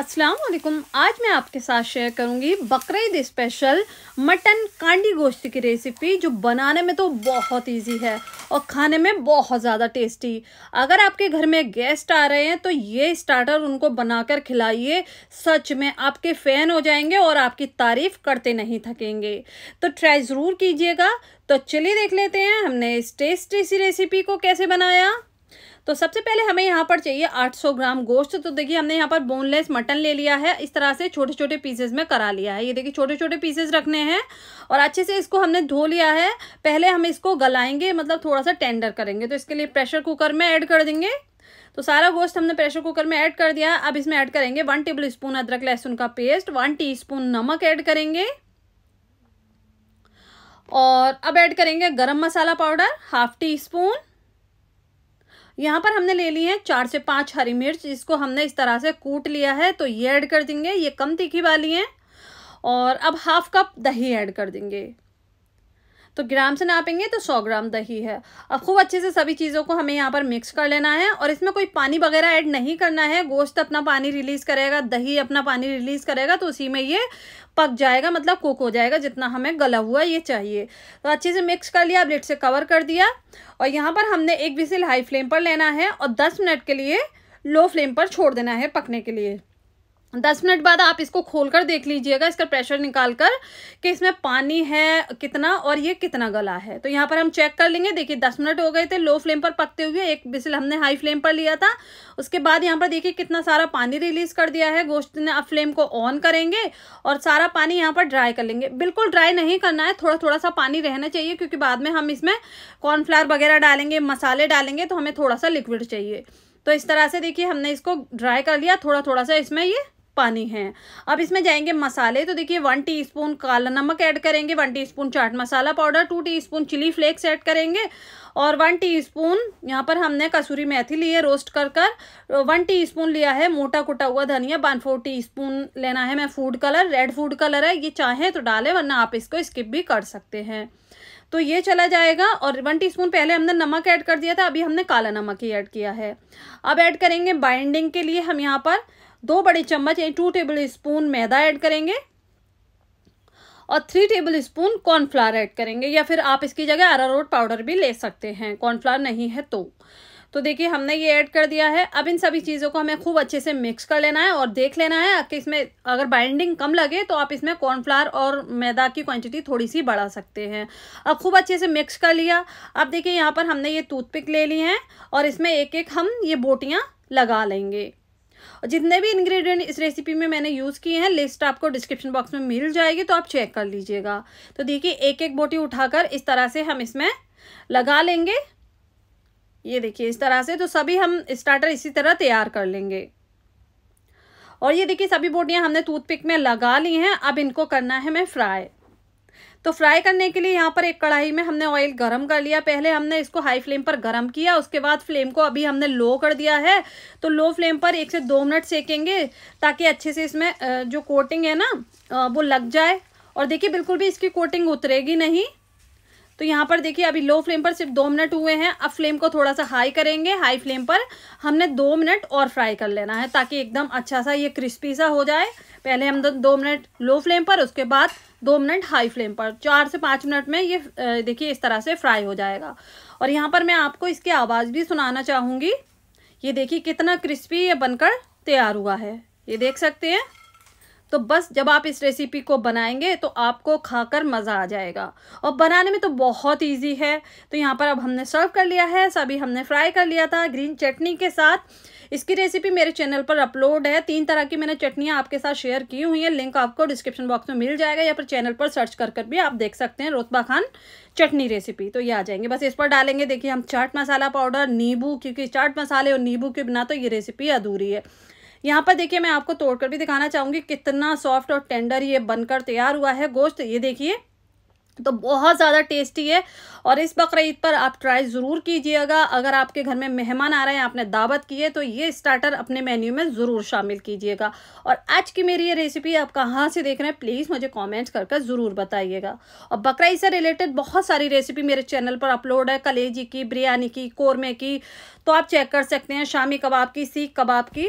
अस्सलाम वालेकुम आज मैं आपके साथ शेयर करूंगी बकरीद स्पेशल मटन कांडी गोश्त की रेसिपी जो बनाने में तो बहुत इजी है और खाने में बहुत ज़्यादा टेस्टी अगर आपके घर में गेस्ट आ रहे हैं तो ये स्टार्टर उनको बनाकर खिलाइए सच में आपके फ़ैन हो जाएंगे और आपकी तारीफ़ करते नहीं थकेंगे तो ट्राई ज़रूर कीजिएगा तो चलिए देख लेते हैं हमने इस टेस्टी सी रेसिपी को कैसे बनाया तो सबसे पहले हमें यहाँ पर चाहिए 800 ग्राम गोश्त तो देखिए हमने यहाँ पर बोनलेस मटन ले लिया है इस तरह से छोटे छोटे पीसेज में करा लिया है ये देखिए छोटे छोटे पीसेज रखने हैं और अच्छे से इसको हमने धो लिया है पहले हम इसको गलाएंगे मतलब थोड़ा सा टेंडर करेंगे तो इसके लिए प्रेशर कुकर में ऐड कर देंगे तो सारा गोश्त हमने प्रेशर कुकर में ऐड कर दिया अब इसमें ऐड करेंगे वन टेबल स्पून अदरक लहसुन का पेस्ट वन टी नमक ऐड करेंगे और अब ऐड करेंगे garam masala powder half teaspoon यहाँ पर हमने ले ली है चार से पाँच हरी मिर्च इसको हमने इस तरह से कूट लिया है तो ये ऐड कर देंगे ये कम तीखी वाली हैं और अब हाफ कप दही ऐड कर देंगे तो ग्राम से नापेंगे तो सौ ग्राम दही है अब खूब अच्छे से सभी चीज़ों को हमें यहाँ पर मिक्स कर लेना है और इसमें कोई पानी वगैरह ऐड नहीं करना है गोश्त अपना पानी रिलीज़ करेगा दही अपना पानी रिलीज़ करेगा तो उसी में ये पक जाएगा मतलब कुक हो जाएगा जितना हमें गला हुआ ये चाहिए तो अच्छे से मिक्स कर लिया ब्लेड से कवर कर दिया और यहाँ पर हमने एक विसिल हाई फ्लेम पर लेना है और दस मिनट के लिए लो फ्लेम पर छोड़ देना है पकने के लिए दस मिनट बाद आप इसको खोल कर देख लीजिएगा इसका प्रेशर निकाल कर कि इसमें पानी है कितना और ये कितना गला है तो यहाँ पर हम चेक कर लेंगे देखिए दस मिनट हो गए थे लो फ्लेम पर पकते हुए एक बिसल हमने हाई फ्लेम पर लिया था उसके बाद यहाँ पर देखिए कितना सारा पानी रिलीज कर दिया है गोश्त ने अब फ्लेम को ऑन करेंगे और सारा पानी यहाँ पर ड्राई कर लेंगे बिल्कुल ड्राई नहीं करना है थोड़ा थोड़ा सा पानी रहना चाहिए क्योंकि बाद में हम इसमें कॉर्नफ्लावर वगैरह डालेंगे मसाले डालेंगे तो हमें थोड़ा सा लिक्विड चाहिए तो इस तरह से देखिए हमने इसको ड्राई कर लिया थोड़ा थोड़ा सा इसमें ये पानी है अब इसमें जाएंगे मसाले तो देखिए वन टीस्पून काला नमक ऐड करेंगे one teaspoon chaat masala powder two teaspoon chili flakes add करेंगे और वन टीस्पून यहाँ पर हमने कसूरी मेथी ली है रोस्ट कर कर वन स्पून लिया है मोटा कुटा हुआ धनिया वन फोर टी लेना है मैं food colour red food colour है ये चाहें तो डालें वरना आप इसको स्किप भी कर सकते हैं तो ये चला जाएगा और वन टीस्पून पहले हमने नमक ऐड कर दिया था अभी हमने काला नमक ही ऐड किया है अब ऐड करेंगे बाइंडिंग के लिए हम यहाँ पर दो बड़े चम्मच यानी two tablespoon maida add करेंगे और three tablespoon cornflour add करेंगे या फिर आप इसकी जगह अरारोट पाउडर भी ले सकते हैं कॉर्नफ्लावर नहीं है तो तो देखिए हमने ये ऐड कर दिया है अब इन सभी चीज़ों को हमें खूब अच्छे से मिक्स कर लेना है और देख लेना है कि इसमें अगर बाइंडिंग कम लगे तो आप इसमें कॉर्नफ्लावर और मैदा की क्वांटिटी थोड़ी सी बढ़ा सकते हैं अब खूब अच्छे से मिक्स कर लिया अब देखिए यहाँ पर हमने ये टूथपिक ले ली हैं और इसमें एक एक हम ये बोटियाँ लगा लेंगे जितने भी इंग्रेडिएंट इस रेसिपी में मैंने यूज़ किए हैं लिस्ट आपको डिस्क्रिप्शन बॉक्स में मिल जाएगी तो आप चेक कर लीजिएगा तो देखिए एक एक बोटी उठाकर इस तरह से हम इसमें लगा लेंगे ये देखिए इस तरह से तो सभी हम स्टार्टर इसी तरह तैयार कर लेंगे और ये देखिए सभी बोटियाँ हमने टूथपिक में लगा ली हैं अब इनको करना है मैं फ्राई तो फ्राई करने के लिए यहाँ पर एक कढ़ाई में हमने ऑयल गरम कर लिया पहले हमने इसको हाई फ्लेम पर गरम किया उसके बाद फ्लेम को अभी हमने लो कर दिया है तो लो फ्लेम पर एक से दो मिनट सेकेंगे ताकि अच्छे से इसमें जो कोटिंग है ना वो लग जाए और देखिए बिल्कुल भी इसकी कोटिंग उतरेगी नहीं तो यहाँ पर देखिए अभी लो फ्लेम पर सिर्फ दो मिनट हुए हैं अब फ्लेम को थोड़ा सा हाई करेंगे हाई फ्लेम पर हमने दो मिनट और फ्राई कर लेना है ताकि एकदम अच्छा सा ये क्रिस्पी सा हो जाए पहले हम दो मिनट लो फ्लेम पर उसके बाद दो मिनट हाई फ्लेम पर चार से पाँच मिनट में ये देखिए इस तरह से फ्राई हो जाएगा और यहाँ पर मैं आपको इसकी आवाज़ भी सुनाना चाहूँगी ये देखिए कितना क्रिस्पी ये बनकर तैयार हुआ है ये देख सकते हैं तो बस जब आप इस रेसिपी को बनाएंगे तो आपको खाकर मज़ा आ जाएगा और बनाने में तो बहुत ईजी है तो यहाँ पर अब हमने सर्व कर लिया है सभी हमने फ्राई कर लिया था ग्रीन चटनी के साथ इसकी रेसिपी मेरे चैनल पर अपलोड है तीन तरह की मैंने चटनियाँ आपके साथ शेयर की हुई हैं लिंक आपको डिस्क्रिप्शन बॉक्स में मिल जाएगा या फिर चैनल पर सर्च कर कर भी आप देख सकते हैं रोतबा खान चटनी रेसिपी तो ये आ जाएंगे बस इस पर डालेंगे देखिए हम चाट मसाला पाउडर नींबू क्योंकि चाट मसाले और नींबू के बिना तो ये रेसिपी अधूरी है यहाँ पर देखिए मैं आपको तोड़कर भी दिखाना चाहूँगी कितना सॉफ्ट और टेंडर ये बनकर तैयार हुआ है गोश्त ये देखिए तो बहुत ज़्यादा टेस्टी है और इस बकर ईद पर आप ट्राई ज़रूर कीजिएगा अगर आपके घर में मेहमान आ रहे हैं आपने दावत की है तो ये स्टार्टर अपने मेन्यू में ज़रूर शामिल कीजिएगा और आज की मेरी ये रेसिपी आप कहाँ से देख रहे हैं प्लीज़ मुझे कमेंट करके ज़रूर बताइएगा और बकर ईद से रिलेटेड बहुत सारी रेसिपी मेरे चैनल पर अपलोड है कलेजी की बिरयानी की कौरमे की तो आप चेक कर सकते हैं शामी कबाब की सीख कबाब की